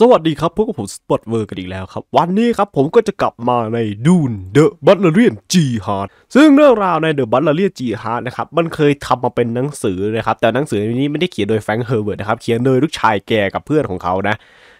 สวัสดีครับพวกผมสปอตเวอร์กันอีกแล้วครับ วันนี้ครับผมก็จะกลับมาในดูนเดอะบัตเลเรียนจีฮาร์ดซึ่งเรื่องราวในเดอะบัตเลเรียนจีฮาร์ดนะครับมันเคยทำมาเป็นหนังสือนะครับแต่หนังสือนี้ไม่ได้เขียนโดยแฟรงค์เฮอร์เบิร์ตนะครับ เขียนโดยลูกชายแกกับเพื่อนของเขานะ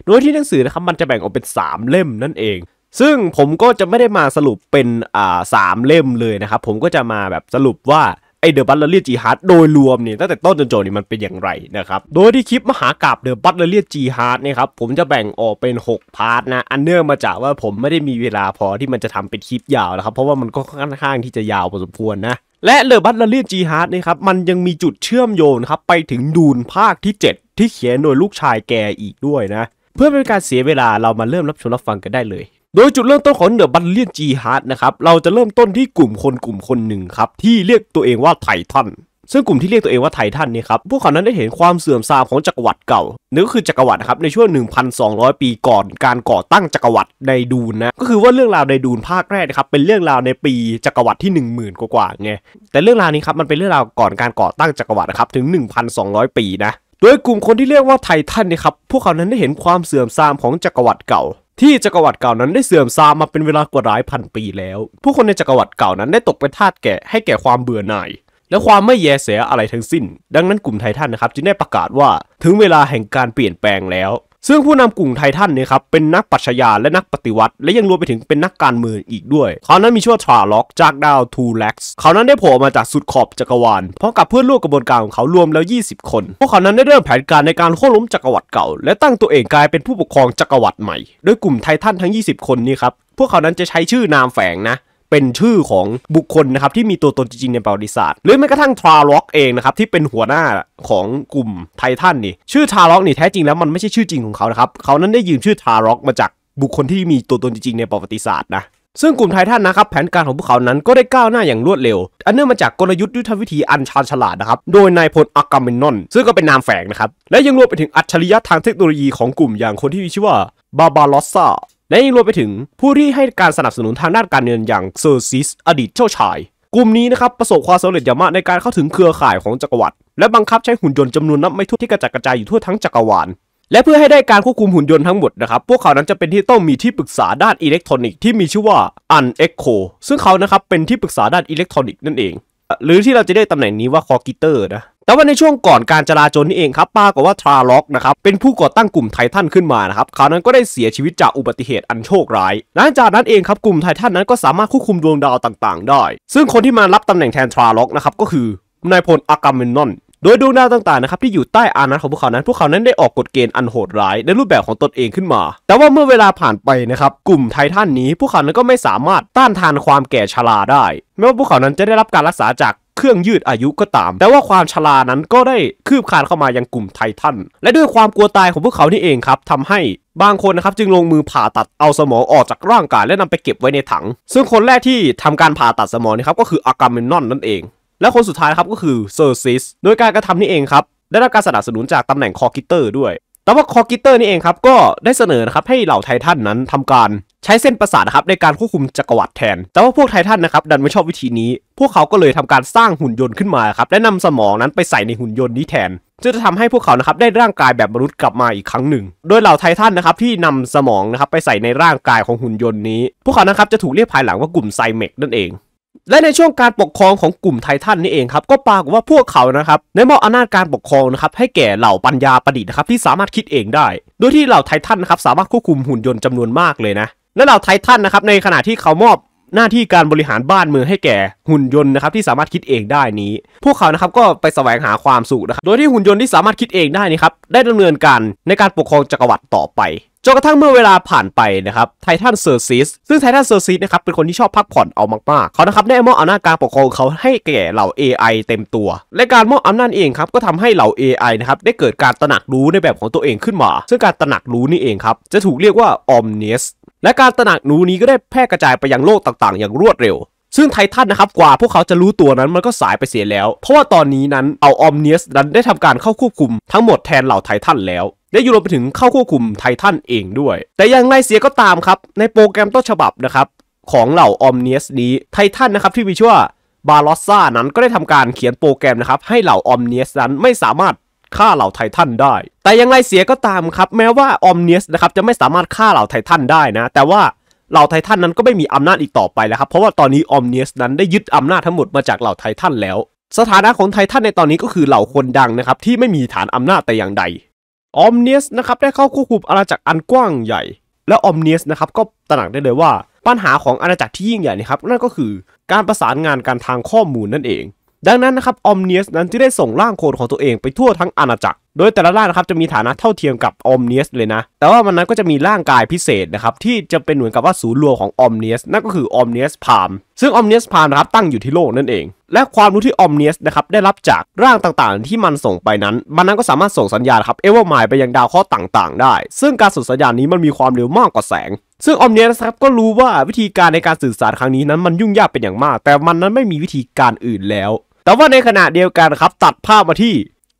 โดยที่หนังสือนะครับมันจะแบ่งออกเป็น 3 เล่มนั่นเอง ซึ่งผมก็จะไม่ได้มาสรุปเป็นอ่าสามเล่มเลยนะครับผมก็จะมาแบบสรุปว่าไอเดอะบัตเลอรี่จีฮาร์ดโดยรวมนี่ตั้งแต่ต้นจนจบนี่มันเป็นอย่างไรนะครับโดยที่คลิปมหากราบเดอะบัตเลอรี่จีฮาร์ดเนี่ยครับผมจะแบ่งออกเป็น 6 พาร์ทนะอันเนื่องมาจากว่าผมไม่ได้มีเวลาพอที่มันจะทำเป็นคลิปยาวนะครับเพราะว่ามันก็ค่อนข้างที่จะยาวพอสมควรนะและเลอบัตเลอรี่จีฮาร์ดนียครับมันยังมีจุดเชื่อมโยงครับไปถึงดูนภาคที่ 7 ที่เขียนโดยลูกชายแกอีกด้วยนะเพื่อเป็นการเสียเวลาเรามาเริ่มรับชมรับฟังกันได้เลยโดยจุดเริ่มต้นของเดอะบัลเลียนจีฮาร์ดนะครับเราจะเริ่มต้นที่กลุ่มคนกลุ่มคนหนึ่งครับที่เรียกตัวเองว่าไททัน ซึ่งกลุ่มที่เรียกตัวเองว่าไททันนี่ครับพวกเขานั้นได้เห็นความเสื่อมทรามของจักรวรรดิเก่านั่นก็คือจักรวรรดิครับในช่วง 1,200 ปีก่อนการก่อตั้งจักรวรรดิในดูนนะก็คือว่าเรื่องราวในดูนภาคแรกนะครับเป็นเรื่องราวในปีจักรวรรดิที่ 10,000 กว่าไงแต่เรื่องราวนี้ครับมันเป็นเรื่องราวก่อนการก่อตั้งจักรวรรดินะครับถึง 1,200 ปีนะโดยกลุ่มคนที่เรียกว่าไททันนี่ครับ พวกเขานั้นได้เห็นความเสื่อมทรามของจักรวรรดิเก่า ที่จักรวรรดิเก่านั้นได้เสื่อมทรามมาเป็นเวลากว่าหลายพันปีแล้ว ผู้คนในจักรวรรดิเก่านั้นได้ตกเป็นทาสแก่ให้แก่ความเบื่อหน่ายและความไม่แยเสียอะไรทั้งสิ้น ดังนั้นกลุ่มไททันนะครับจึงได้ประกาศว่า ถึงเวลาแห่งการเปลี่ยนแปลงแล้วซึ่งผู้นำกลุ่มไททันเนี่ยครับเป็นนักปัชญาและนักปฏิวัติ และยังรวมไปถึงเป็นนักการเมืองอีกด้วยเขานั้นมีชื่อว่าทราล็อกจากดาว ทูเล็กส์เขานั้นได้โผล่มาจากสุดขอบจักรวาลพร้อมกับเพื่อนร่วมกระบวนการของเขารวมแล้ว 20 คน พวกเขานั้นได้เริ่มแผนการในการโค่นล้มจักรวรรดิเก่า และตั้งตัวเองกลายเป็นผู้ปกครองจักรวรรดิใหม่โดยกลุ่มไททันทั้ง 20 คนนี้ครับ พวกเขานั้นจะใช้ชื่อนามแฝงนะเป็นชื่อของบุคคลนะครับที่มีตัวตนจริงในประวัติศาสตร์หรือแม้กระทั่งทราล็อกเองนะครับ ที่เป็นหัวหน้าของกลุ่มไททันนี่ชื่อทราล็อกนี่แท้จริงแล้ว มันไม่ใช่ชื่อจริงของเขานะครับเขานั้นได้ยืมชื่อทราล็อก มาจากบุคคลที่มีตัวตนจริงในประวัติศาสตร์นะซึ่งกลุ่มไททันนะครับแผนการของพวกเขานั้นก็ได้ก้าวหน้าอย่างรวดเร็วอันเนื่องมาจากกลยุทธ์ยุทธวิธีอันชาญฉลาดนะครับโดยนายพลอากกามินนนซึ่งก็เป็นนามแฝงนะครับและยังรวมไปถึงอัจฉริยะทางเทคโนโลยีของกลุ่มอย่างคนที่มีชื่อว่าบาบาลอสซาและยังรวมไปถึงผู้ที่ให้การสนับสนุนทางด้านการเงินอย่างเซอร์ซิสอดีตเจ้าชาย กลุ่มนี้นะครับ ประสบความสำเร็จอย่างมาก ในการเข้าถึงเครือข่ายของจักรวรรดิและบังคับใช้หุ่นยนต์จำนวนนับไม่ถ้วนที่กระจัดกระจาย อยู่ทั่วทั้งจักรวาลและเพื่อให้ได้การควบคุมหุ่นยนต์ทั้งหมดนะครับ พวกเขานั้นจะเป็นที่ต้องมีที่ปรึกษาด้านอิเล็กทรอนิกส์ที่มีชื่อว่าอันเอ็กโคซึ่งเขานะครับเป็นที่ปรึกษาด้านอิเล็กทรอนิกส์นั่นเอง หรือที่เราจะได้ตำแหน่งนี้ว่าคอกิเตอร์นะแต่ว่าในช่วงก่อนการจราจนนี่เองครับป้ากฏว่าทราล็อกนะครับเป็นผู้ก่อตั้งกลุ่มไททันขึ้นมานะครับเขานั้นก็ได้เสียชีวิตจากอุบัติเหตุอันโชคร้ายหลังจากนั้นเองครับกลุ่มไททันนั้นก็สามารถควบคุมดวงดาวต่างๆได้ ซึ่งคนที่มารับตำแหน่งแทนทราล็อกนะครับก็คือนายพลอากาเมนนนโดยดวงดาวต่างๆนะครับที่อยู่ใต้อานัตของพวกเขานั้น พวกเขานั้นได้ออกกฎเกณฑ์อันโหดร้ายในรูปแบบของตนเองขึ้นมา แต่ว่าเมื่อเวลาผ่านไปนะครับกลุ่มไททันนี้พวกเขานั้นก็ไม่สามารถต้านทานความแก่ชราได้ไม่ว่าพวกเขานั้นจะได้รับการรักษาจากเครื่องยืดอายุก็ตาม แต่ว่าความชรานั้นก็ได้คืบคานเข้ามายังกลุ่มไททัน และด้วยความกลัวตายของพวกเขานี่เองครับทำให้บางคนนะครับจึงลงมือผ่าตัดเอาสมองออกจากร่างกายและนำไปเก็บไว้ในถัง ซึ่งคนแรกที่ทำการผ่าตัดสมองนะครับก็คืออากาเมนนอนนั่นเอง และคนสุดท้ายครับก็คือเซอร์ซิส โดยการกระทำนี่เองครับได้รับการสนับสนุนจากตำแหน่งคอคิเตอร์ด้วย แต่ว่าคอคิเตอร์นี่เองครับก็ได้เสนอนะครับให้เหล่าไททันนั้นทำการใช้เส้นประสาทนะครับในการควบคุมจักรวรรดิแทน แต่ว่าพวกไททันนะครับดันไม่ชอบวิธีนี้ พวกเขาก็เลยทำการสร้างหุ่นยนต์ขึ้นมาครับและนำสมองนั้นไปใส่ในหุ่นยนต์นี้แทน ซึ่งจะทำให้พวกเขานะครับได้ร่างกายแบบมนุษย์กลับมาอีกครั้งหนึ่ง โดยเหล่าไททันนะครับที่นำสมองนะครับไปใส่ในร่างกายของหุ่นยนต์นี้ พวกเขานะครับจะถูกเรียกภายหลังว่ากลุ่มไซเมกนั่นเอง และในช่วงการปกครองของกลุ่มไททันนี่เองครับก็ปรากฏว่าพวกเขานะครับได้มอบอำนาจการปกครองนะครับให้แก่เหล่าปัญญาประดิษฐ์นะครับที่สามารถคิดเองได้ โดยที่เหล่าไททันนะครับสามารถควบคุมหุ่นยนต์จำนวนมากเลยนะและเหล่าไททันนะครับในขณะที่เขามอบหน้าที่การบริหารบ้านเมืองให้แก่หุ่นยนต์นะครับที่สามารถคิดเองได้นี้ พวกเขานะครับก็ไปแสวงหาความสุขนะครับ โดยที่หุ่นยนต์ที่สามารถคิดเองได้นี่ครับได้ดำเนินการในการปกครองจักรวรรดิต่อไป จนกระทั่งเมื่อเวลาผ่านไปนะครับไททันเซอร์ซิสซึ่งไททันเซอร์ซิสนะครับเป็นคนที่ชอบพักผ่อนเอามากๆ เขานะครับได้มอบอำนาจการปกครองเขาให้แก่เหล่า AI เต็มตัว และการมอบอำนาจเองครับก็ทำให้เหล่า AI นะครับได้เกิดการตระหนักรู้ในแบบของตัวเองขึ้นมา ซึ่งการตระหนักรู้นี่เองครับจะถูกเรียกว่าอมเนสและการตระหนักรู้นี้ก็ได้แพร่กระจายไปยังโลกต่างๆ อย่างรวดเร็ว ซึ่งไททันนะครับกว่าพวกเขาจะรู้ตัวนั้นมันก็สายไปเสียแล้ว เพราะว่าตอนนี้นั้นเอาออมเนียสนั้นได้ทำการเข้าควบคุมทั้งหมดแทนเหล่าไททันแล้วได้ยูโรไปถึงเข้าควบคุมไททันเองด้วย แต่อย่างไรเสียก็ตามครับ ในโปรแกรมต้นฉบับนะครับของเหล่าออมเนียสนี้ไททันนะครับที่มีชื่อว่าบาลอสซานั้นก็ได้ทำการเขียนโปรแกรมนะครับให้เหล่าออมเนียสนั้นไม่สามารถฆ่าเหล่าไททันได้ แต่ยังไงเสียก็ตามครับ แม้ว่าออมเนียสนะครับจะไม่สามารถฆ่าเหล่าไททันได้นะ แต่ว่าเหล่าไททันนั้นก็ไม่มีอำนาจอีกต่อไปแล้วครับ เพราะว่าตอนนี้ออมเนียสนั้นได้ยึดอำนาจทั้งหมดมาจากเหล่าไททันแล้ว สถานะของไททันในตอนนี้ก็คือเหล่าคนดังนะครับที่ไม่มีฐานอำนาจแต่อย่างใดออมเนียสนะครับได้เข้าควบคุมอาณาจักรอันกว้างใหญ่ และออมเนียสนะครับก็ตระหนักได้เลยว่า ปัญหาของอาณาจักรที่ยิ่งใหญ่นี่ครับนั่นก็คือการประสานงานการทางข้อมูลนั่นเองดังนั้นนะครับออมเนียสนั้นจึงได้ส่งร่างโคนของตัวเองไปทั่วทั้งอาณาจักร โดยแต่ละร่างนะครับจะมีฐานะเท่าเทียมกับออมเนียสเลยนะ แต่ว่ามันนั้นก็จะมีร่างกายพิเศษนะครับ ที่จะเป็นเหมือนกับว่าศูนย์รวมของออมเนียสนั่นก็คือออมเนียสพามซึ่งออมเนียสพามนะครับตั้งอยู่ที่โลกนั่นเอง และความรู้ที่ออมเนียสนะครับได้รับจาก ร่างต่างๆที่มันส่งไปนั้น มันนั้นก็สามารถส่งสัญญาณครับเอเวอร์มายไปยังดาวเคราะห์ต่างๆ ได้ ซึ่งการส่งสัญญาณนี้มันมีความเร็วมากกว่าแสง ซึ่งออมเนียสครับก็รู้ว่าวิธีการในการสื่อสารครั้งนี้นั้นมันยุ่งยากเป็นอย่างมาก แต่มันนั้นไม่มีวิธีการอื่นแล้วแต่ว่าในขณะเดียวกันครับตัดภาพมาที่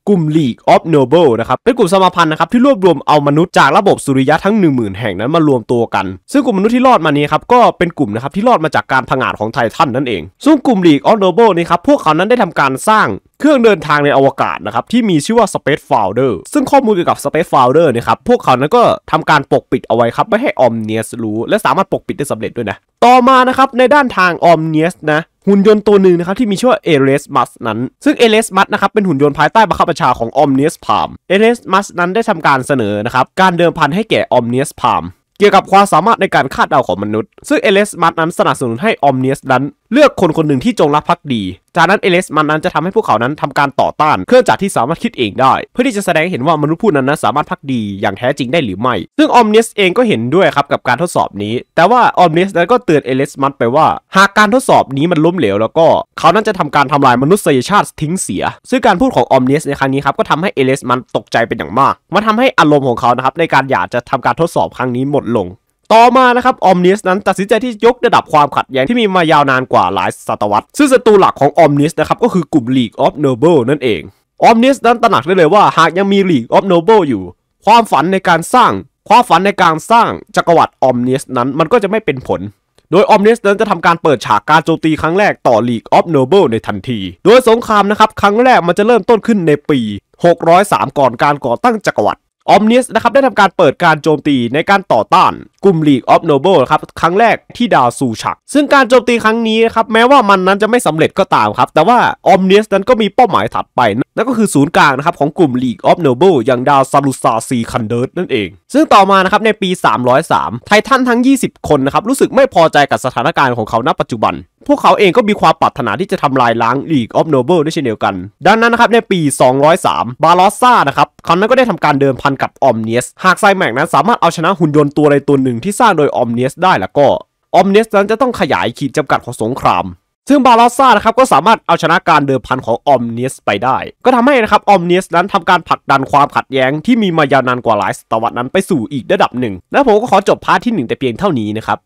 กลุ่ม League of Noble นะครับเป็นกลุ่มสมาพันธ์นะครับที่รวบรวมเอามนุษย์จากระบบสุริยะทั้ง 10,000 แห่งนั้นมารวมตัวกัน ซึ่งกลุ่มมนุษย์ที่รอดมานี้ครับก็เป็นกลุ่มนะครับที่รอดมาจากการผงาดของไททันนั่นเองซึ่งกลุ่ม League of Noble นี้ครับพวกเขานั้นได้ทำการสร้างเครื่องเดินทางในอวกาศนะครับที่มีชื่อว่า Space Founder ซึ่งข้อมูลเกี่ยวกับ Space Founder เนี่ยครับพวกเขานั้นก็ทำการปกปิดเอาไว้ครับไม่ให้ออมเนียสรู้ และสามารถปกปิดได้สำเร็จด้วยนะต่อมานะครับในด้านทางออมเนียสนะหุ่นยนต์ตัวหนึ่งนะครับที่มีชื่อว่าเอเลสมัสนั้น ซึ่งเอเลสมัสนะครับเป็นหุ่นยนต์ภายใต้บังคับบัญชาของออมเนียสพามเอเลสมัสนั้นได้ทำการเสนอนะครับการเดิมพันให้แก่ออมเนียสพามเกี่ยวกับความสามารถในการคาดเดาของมนุษย์ ซึ่งเอเลสมัสนั้นสนับสนุนให้ออมเนียสนั้นเลือกคนคนหนึ่งที่จงรักภักดี จากนั้นเอเลสมันนั้นจะทำให้พวกเขานั้นทำการต่อต้านเครื่องจักรที่สามารถคิดเองได้ เพื่อที่จะแสดงเห็นว่ามนุษย์ผู้นั้นนะสามารถพักดีอย่างแท้จริงได้หรือไม่ ซึ่งออมเนสเองก็เห็นด้วยครับกับการทดสอบนี้ แต่ว่าออมเนสนั้นก็เตือนเอเลสมันไปว่า หากการทดสอบนี้มันล้มเหลวแล้วก็ เขานั้นจะทำการทำลายมนุษยชาติทิ้งเสีย ซึ่งการพูดของออมเนสในครั้งนี้ครับก็ทำให้เอเลสมันตกใจเป็นอย่างมากมันทาให้อารมณ์ของเขานะครับในการอยากจะทำการทดสอบครั้งนี้หมดลงต่อมานะครับออมนิสนั้นตัดสินใจที่ยกระดับความขัดแย้งที่มีมายาวนานกว่าหลายศตวรรษซึ่งศัตรูหลักของออมนิสนะครับก็คือกลุ่ม League of Noble นั่นเองออมนิสนั้นตระหนักได้เลยว่าหากยังมี League of Noble อยู่ ความฝันในการสร้างความฝันในการสร้างจักรวรรดิออมนิสนั้นมันก็จะไม่เป็นผล โดยออมนิสนั้นจะทำการเปิดฉากการโจมตีครั้งแรกต่อ League of Noble ในทันที โดยสงครามนะครับครั้งแรกมันจะเริ่มต้นขึ้นในปี 603 ก่อนการก่อตั้งจักรวรรดิออมเนสนะครับได้ทำการเปิดการโจมตีในการต่อต้านกลุ่มลีกออฟโนเบิลครับครั้งแรกที่ดาวซูชัก ซึ่งการโจมตีครั้งนี้ครับแม้ว่ามันนั้นจะไม่สำเร็จก็ตามครับ แต่ว่าออมเนสนั้นก็มีเป้าหมายถัดไป นั่นก็คือศูนย์กลางนะครับของกลุ่มลีกออฟโนเบิลอย่างดาวซาลูซาซีคันเดิร์นั่นเอง ซึ่งต่อมานะครับในปี 303 ไททันทั้ง 20 คนนะครับรู้สึกไม่พอใจกับสถานการณ์ของเขาณปัจจุบันพวกเขาเองก็มีความปรารถนาที่จะทำลายล้างลีกออฟโนเบิลด้วยเช่นเดียวกันดังนั้นนะครับในปี 203 บาลอสซานะครับเขานั้นก็ได้ทำการเดิมพันกับออมเนสหากไซแม็กนั้นสามารถเอาชนะหุ่นยนต์ตัวใดตัวหนึ่งที่สร้างโดยออมเนสได้แล้วก็ออมเนสนั้นจะต้องขยายขีดจำกัดของสงคราม ซึ่งบาลอสซานะครับก็สามารถเอาชนะการเดิมพันของออมเนสไปได้ ก็ทำให้นะครับออมเนสนั้นทำการผลักดันความขัดแย้ง ที่มีมายาวนานกว่าหลายศตวรรษนั้นไปสู่อีกระดับหนึ่ง และผมก็ขอจบพาร์ทที่ 1 แต่เพียงเท่านี้นะครับ